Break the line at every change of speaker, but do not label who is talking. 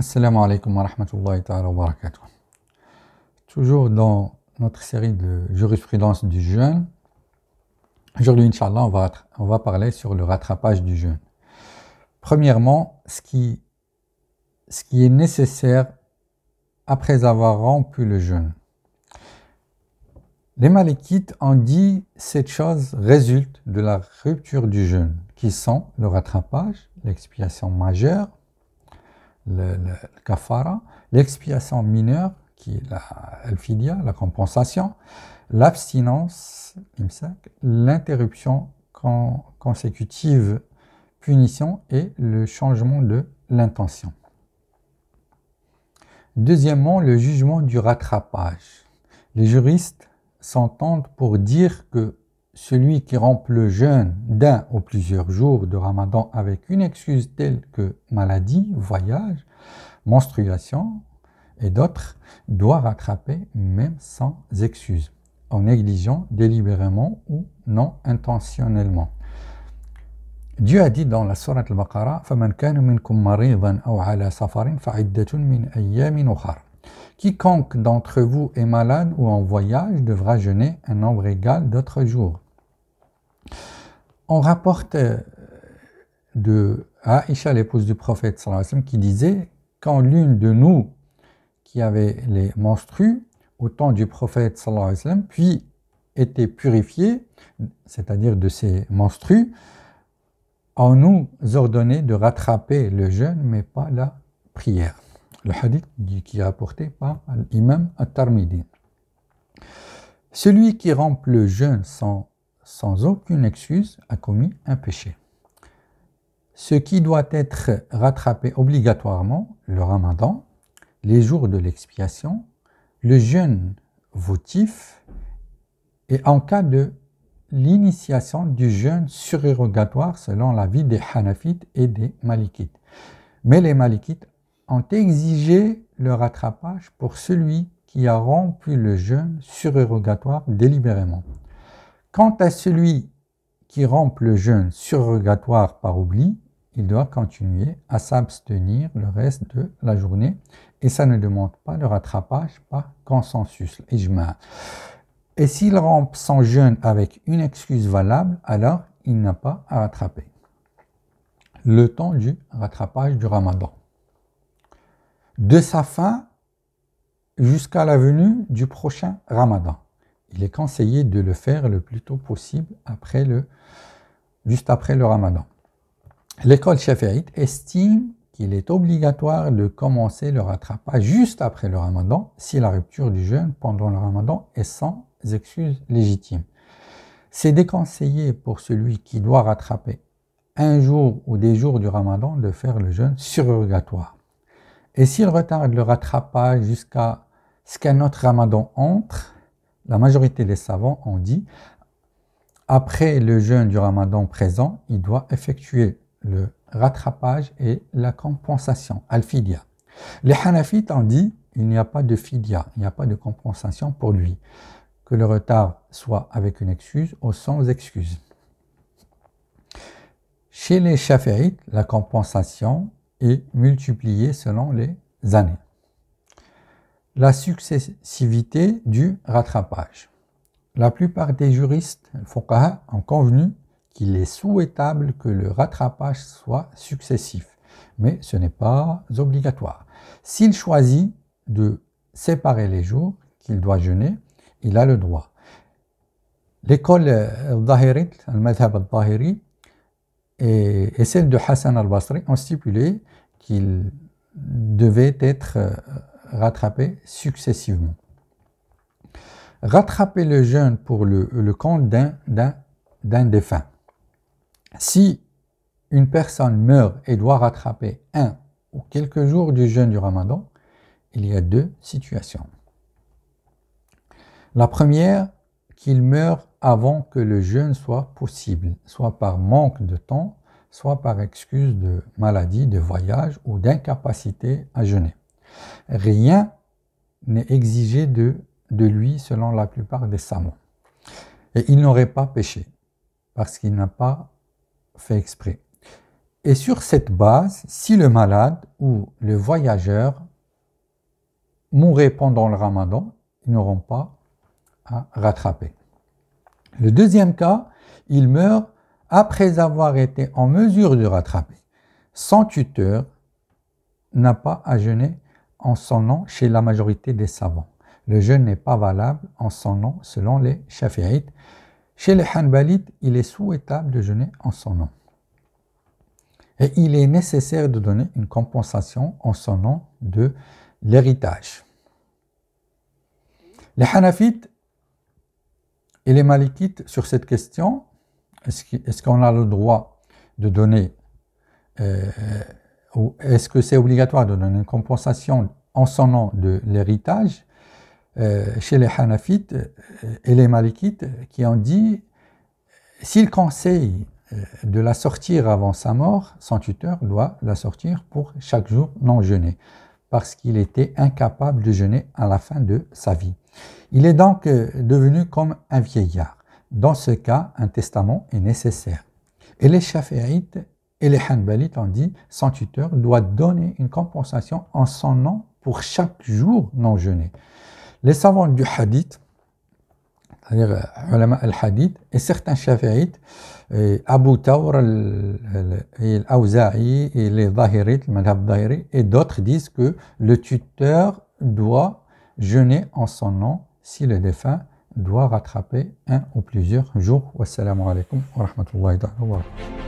Assalamu alaikum wa rahmatullahi wa barakatuh. Toujours dans notre série de jurisprudence du jeûne, aujourd'hui, Inch'Allah, on va, on va parler sur le rattrapage du jeûne. Premièrement, ce qui, ce qui est nécessaire après avoir rompu le jeûne. Les Malikites ont dit cette chose résulte de la rupture du jeûne, qui sont le rattrapage, l'expiation majeure, le, cafara kafara, l'expiation mineure, qui est la la compensation, l'abstinence, l'interruption consécutive, punition et le changement de l'intention. Deuxièmement, le jugement du rattrapage. Les juristes s'entendent pour dire que celui qui rompt le jeûne d'un ou plusieurs jours de ramadan avec une excuse telle que maladie, voyage, menstruation et d'autres, doit rattraper même sans excuse, en négligeant délibérément ou non intentionnellement. Dieu a dit dans la sourate al-Baqarah Quiconque d'entre vous est malade ou en voyage devra jeûner un nombre égal d'autres jours. On rapporte euh, de Aïcha, l'épouse du prophète, qui disait Quand l'une de nous qui avait les menstrues au temps du prophète, puis était purifiée, c'est-à-dire de ses menstrues, on nous ordonnait de rattraper le jeûne, mais pas la prière. Le hadith qui est rapporté par l'imam At-Tarmidi. Celui qui rompt le jeûne sans sans aucune excuse, a commis un péché. Ce qui doit être rattrapé obligatoirement, le ramadan, les jours de l'expiation, le jeûne votif, et en cas de l'initiation du jeûne surérogatoire selon la vie des Hanafites et des Malikites. Mais les Malikites ont exigé le rattrapage pour celui qui a rompu le jeûne surérogatoire délibérément. Quant à celui qui rompt le jeûne surrogatoire par oubli, il doit continuer à s'abstenir le reste de la journée et ça ne demande pas de rattrapage par consensus, Et s'il rompt son jeûne avec une excuse valable, alors il n'a pas à rattraper. Le temps du rattrapage du ramadan. De sa fin jusqu'à la venue du prochain ramadan il est conseillé de le faire le plus tôt possible après le, juste après le ramadan. L'école chaféite estime qu'il est obligatoire de commencer le rattrapage juste après le ramadan si la rupture du jeûne pendant le ramadan est sans excuse légitime. C'est déconseillé pour celui qui doit rattraper un jour ou des jours du ramadan de faire le jeûne surrogatoire. Et s'il retarde le rattrapage jusqu'à ce qu'un autre ramadan entre, la majorité des savants ont dit après le jeûne du ramadan présent, il doit effectuer le rattrapage et la compensation, al-fidya. Les Hanafites ont dit il n'y a pas de fidya, il n'y a pas de compensation pour lui. Que le retard soit avec une excuse ou sans excuse. Chez les chaféites, la compensation est multipliée selon les années. La successivité du rattrapage. La plupart des juristes fouqaha ont convenu qu'il est souhaitable que le rattrapage soit successif, mais ce n'est pas obligatoire. S'il choisit de séparer les jours qu'il doit jeûner, il a le droit. L'école al al-Madhab al-Dahiri, et, celle de Hassan al-Basri ont stipulé qu'il devait être euh, rattraper successivement. Rattraper le jeûne pour le, compte d'un défunt. Si une personne meurt et doit rattraper un ou quelques jours du jeûne du ramadan, il y a deux situations. La première, qu'il meurt avant que le jeûne soit possible, soit par manque de temps, soit par excuse de maladie, de voyage ou d'incapacité à jeûner. Rien n'est exigé de, de lui selon la plupart des savants. Et il n'aurait pas péché, parce qu'il n'a pas fait exprès. Et sur cette base, si le malade ou le voyageur mourait pendant le ramadan, ils n'auront pas à rattraper. Le deuxième cas, il meurt après avoir été en mesure de rattraper. Son tuteur, n'a pas à jeûner en son nom chez la majorité des savants. Le jeûne n'est pas valable en son nom selon les Shafi'ites. Chez les Hanbalites, il est souhaitable de jeûner en son nom. Et il est nécessaire de donner une compensation en son nom de l'héritage. Les Hanafites et les Malikites, sur cette question, est-ce qu'on a le droit de donner euh, est-ce que c'est obligatoire de donner une compensation en son nom de l'héritage euh, Chez les Hanafites euh, et les Malikites qui ont dit s'il conseille euh, de la sortir avant sa mort, son tuteur doit la sortir pour chaque jour non jeûner parce qu'il était incapable de jeûner à la fin de sa vie. Il est donc devenu comme un vieillard. Dans ce cas, un testament est nécessaire. Et les Shafi'ites et les Hanbalites ont dit, son tuteur doit donner une compensation en son nom pour chaque jour non jeûné. Les savants du hadith, c'est-à-dire euh, ulama al-hadith, et certains shafi'ites, Abu Tawr al-Awza'i et les Zahirites, le et d'autres disent que le tuteur doit jeûner en son nom si le défunt doit rattraper un ou plusieurs jours. Wassalamu alaikum wa rahmatullahi wa barakatuh.